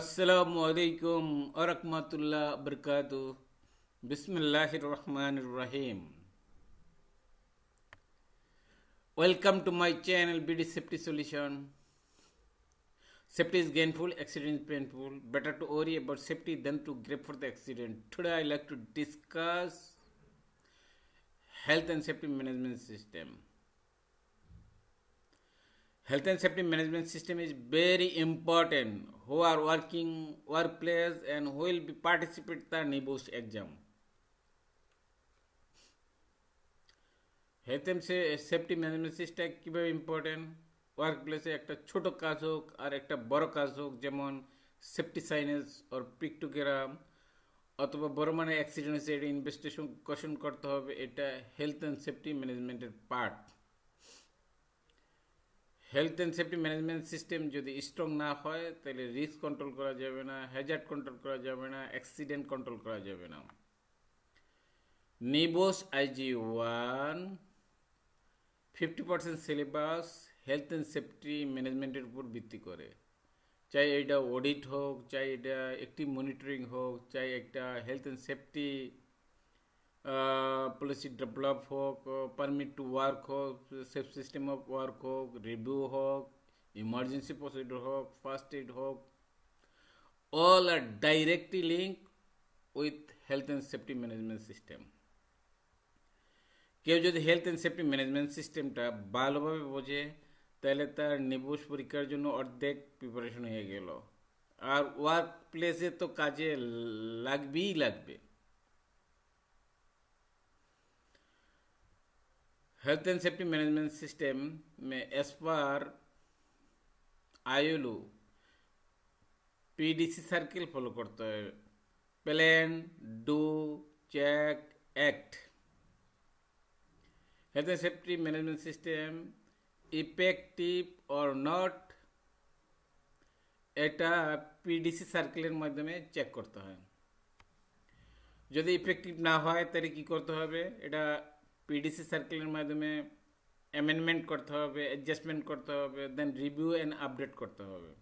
আসসালামু আলাইকুম আরহামতুল্লাহ বরকাতু বিসমিল্লাহ রহমান রাহিম welcome to my channel BD Safety is gainful, accident is painful. Better to worry about safety than to grip for the accident. Today I like to discuss health and safety management system. health and safety management system is very important who are working workplace and who will be participate the NIBUS exam health and safety management system কীভাবে important work প্লেসে একটা ছোট কাজ হোক আর একটা বড় কাজ হোক যেমন সেফটি সাইনেজ ওর পিকটোগ্রাম অথবা বড় মানে অ্যাক্সিডেন্ট হয়েছে এটা ইনভেস্টিগেশন কোশন করতে হবে এটা হেলথ অ্যান্ড সেফটি ম্যানেজমেন্টের part health and safety management system যদি স্ট্রং না হয় তাহলে রিস্ক কন্ট্রোল করা যাবে না হ্যাজার্ড কন্ট্রোল করা যাবে না অ্যাক্সিডেন্ট কন্ট্রোল করা যাবে না NEBOSH IG one fifty percent syllabus health and safety ম্যানেজমেন্টের উপর ভিত্তি করে চাই এটা অডিট হোক চাই এটা একটি মনিটরিং হোক চাই একটা health and safety policy develop हो परमिट टू वर्क हो सेफ सिस्टम ऑफ वर्क हो रिव्यू हो इमरजेंसी प्रोसीडर हो फर्स्ट एड हो all are directly link with health and safety management system কেউ যদি হেলথ এন্ড সেফটি ম্যানেজমেন্ট সিস্টেমটা ভালোভাবে বোঝে তাহলে তার নিবুস পরীক্ষার জন্য অর্ধেক প্রিপারেশন হয়ে গেল আর ওয়ার্ক প্লেসে তো लागे লাগবেই লাগবে health and safety management system में एस पर आयोलो पीडीसी सर्किल फॉलो करते हैं plan do check act health and safety management system effective और नॉट एट পিডিসি সার্কেলের माध्यम चेक करते हैं जो इफेक्टिव ना হয় তাহলে কী करते हैं পিডিসি সার্কেলের মাধ্যমে অ্যামেন্ডমেন্ট করতে হবে অ্যাডজাস্টমেন্ট করতে হবে দেন রিভিউ অ্যান্ড আপডেট করতে হবে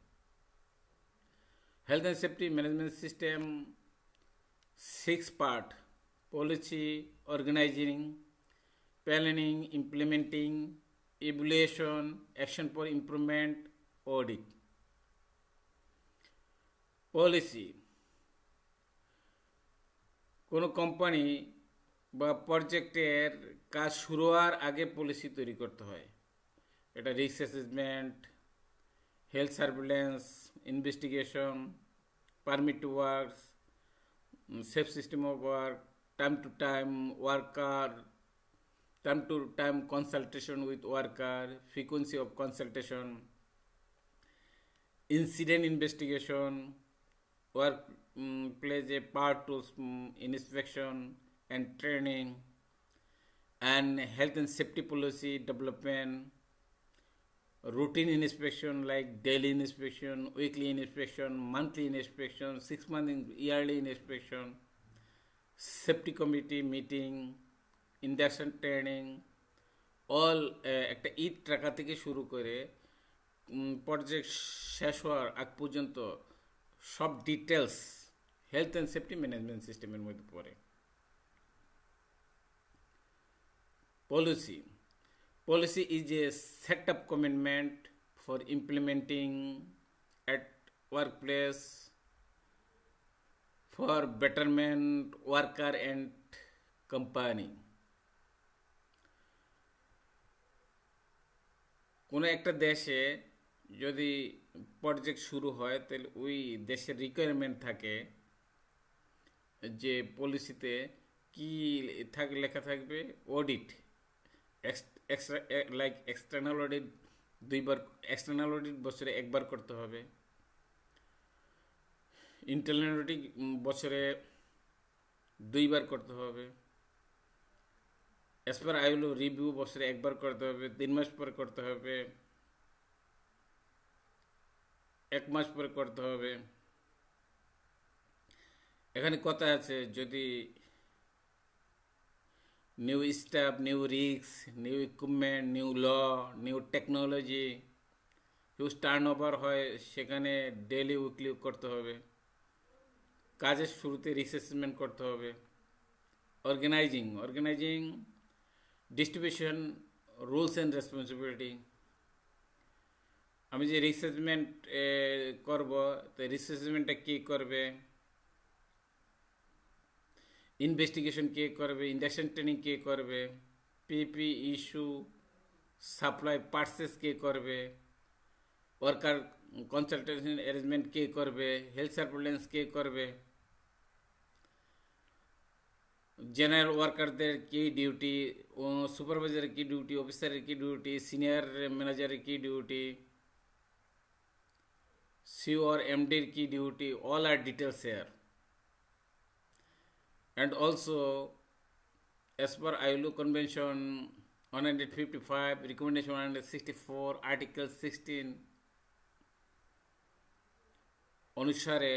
health and safety management system six part policy organizing planning implementing evaluation action for improvement audit policy কোনো কোম্পানি বা প্রজেক্টের কাজ শুরু হওয়ার আগে পলিসি তৈরি করতে হয় এটা risk assessment health surveillance investigation permit to works safe system of work time to time worker time to time consultation with worker frequency of consultation incident investigation work place a part two inspection and training and health and safety policy development routine inspection like daily inspection weekly inspection monthly inspection six month yearly inspection safety committee meeting induction training all একটা ঈদ টাকা থেকে শুরু করে project শেষ হওয়ার আগ পর্যন্ত সব details health and safety management সিস্টেমের মধ্যে পড়ে policy policy is a set of commitment for implementing at workplace for betterment worker and company কোনো একটা দেশে যদি প্রজেক্ট শুরু হয় তাহলে ওই দেশের রিকোয়ারমেন্ট থাকে যে পলিসিতে কি থাক লেখা থাকবে audit extra like external audit দুইবার এক্সটার্নাল অডিট বছরে একবার করতে হবে ইন্টারনাল অডিট বছরে দুইবার করতে হবে এস পার আইলো রিভিউ বছরে একবার করতে হবে তিন মাস পর করতে হবে এক মাস পরে করতে হবে এখানে কথা আছে যদি new স্টাফ new রিক্স new equipment, new law, new technology, huge turnover হয় সেখানে ডেলি উইকলি করতে হবে কাজের শুরুতে রিসেসমেন্ট করতে হবে organizing organizing distribution rules and responsibility আমি যে রিসেসমেন্ট করব তো রিসেসমেন্টটা কী করবে इन्भेस्टिगेशन किए कर इंडक्शन ट्रेनिंग किए कर पीपी इश्यू सप्लाई पार्सेस किए कर वर्कार कन्सलटेशन एरेंजमेंट किए कर हेल्थ सार्वलेंस किए कर जेनारे वार्कार की डिवटी सुपारभैजारे की डिवटी अफिसारे की डिवटी सिनियर मैनेजारे की डिवटी सीओर एम की duty all are details share and also as per ILO Convention 155, Recommendation 164, Article 16 অনুসারে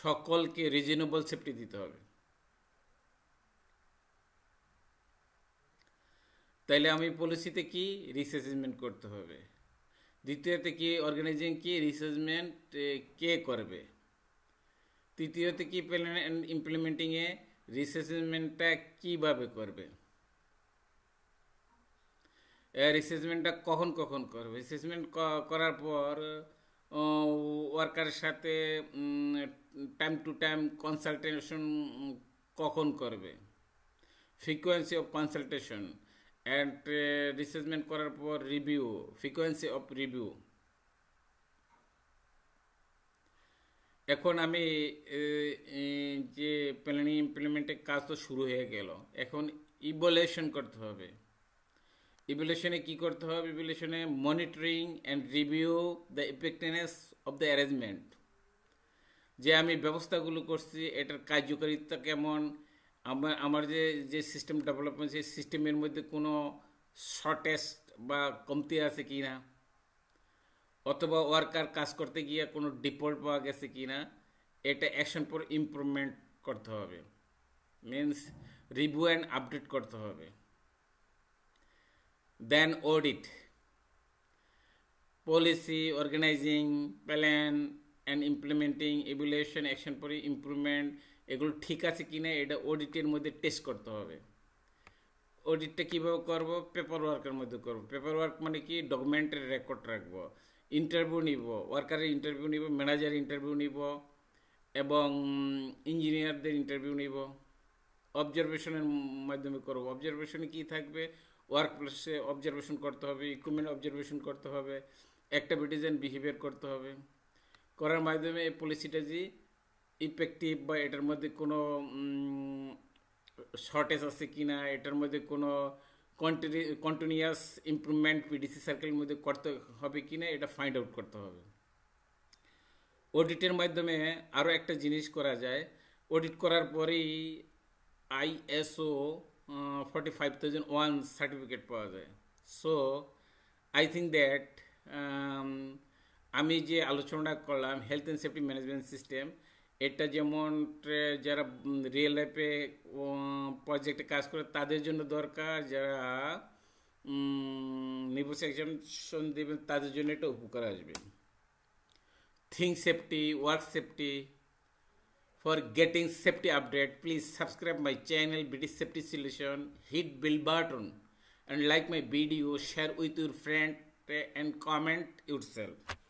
সকলকে রিজনেবল সেফটি দিতে হবে তাইলে আমি পলিসিতে কি রিসেসমেন্ট করতে হবে দ্বিতীয়তে কি অর্গানাইজিং কি রিসেসমেন্ট কে করবে তৃতীয়তে কি পেলেন ইমপ্লিমেন্টিংয়ে রিসেসমেন্টটা কিভাবে করবে রিসেসমেন্টটা কখন কখন করবে রিসেসমেন্ট করার পর ওয়ার্কারের সাথে টাইম টু টাইম কনসালটেশন কখন করবে frequency of consultation and reassessment করার পর রিভিউ ফ্রিকোয়েন্সি অফ রিভিউ এখন আমি যে প্ল্যানিং ইমপ্লিমেন্টের কাজ তো শুরু হয়ে গেল এখন ইভ্যালুয়েশন করতে হবে ইভ্যালুয়েশনে কি করতে হবে ইভ্যালুয়েশনে monitoring and review the effectiveness of the arrangement যে আমি ব্যবস্থাগুলো করছি এটার কার্যকারিতা কেমন আমার আমার যে যে সিস্টেম ডেভেলপমেন্ট সেই সিস্টেমের মধ্যে কোনো শর্টেস্ট বা কমতি আছে কি না অথবা ওয়ার্কার কাজ করতে গিয়ে কোনো ডিপোর্ট পাওয়া গেছে কি না এটা অ্যাকশন পর ইম্প্রুভমেন্ট করতে হবে মিনস রিভিউ অ্যান্ড আপডেট করতে হবে then audit policy organizing plan and implementing evaluation action পরে ইমপ্রুভমেন্ট এগুলো ঠিক আছে কি না এটা অডিটের মধ্যে টেস্ট করতে হবে অডিটটা কীভাবে করব পেপার ওয়ার্কের মধ্যে করব পেপার ওয়ার্ক মানে কি ডকুমেন্টের রেকর্ড রাখবো ইন্টারভিউ নিব ওয়ার্কারের ইন্টারভিউ নিব ম্যানেজার ইন্টারভিউ নিব এবং ইঞ্জিনিয়ারদের ইন্টারভিউ নিব অবজারভেশনের মাধ্যমে করব অবজারভেশনে কী থাকবে ওয়ার্ক প্লেসে অবজারভেশন করতে হবে ইকুইপমেন্ট অবজারভেশন করতে হবে অ্যাক্টিভিটিস অ্যান্ড বিহেভিয়ার করতে হবে করার মাধ্যমে এই পলিসিটা যে ইফেক্টিভ বা এটার মধ্যে কোনো শর্টেজ আছে কি না এটার মধ্যে কোনো কন্টিনিউয়াস ইম্প্রুভমেন্ট পিডিসি সার্কেলের মধ্যে করতে হবে কি না এটা ফাইন্ড আউট করতে হবে অডিটের মাধ্যমে আরও একটা জিনিস করা যায় অডিট করার পরেই ISO forty five thousand one certificate পাওয়া যায় সো আই থিঙ্ক দ্যাট আমি যে আলোচনাটা করলাম health and safety management system এটা যেমন যারা রিয়েল লাইফে প্রজেক্টে কাজ করে তাদের জন্য দরকার যারা নিবস এক্সামিনেশন দেবেন তাদের জন্য এটা উপকার আসবে think safety work safety for getting safety update please subscribe my channel British safety solution hit bell button and like my video share with your friend and comment your self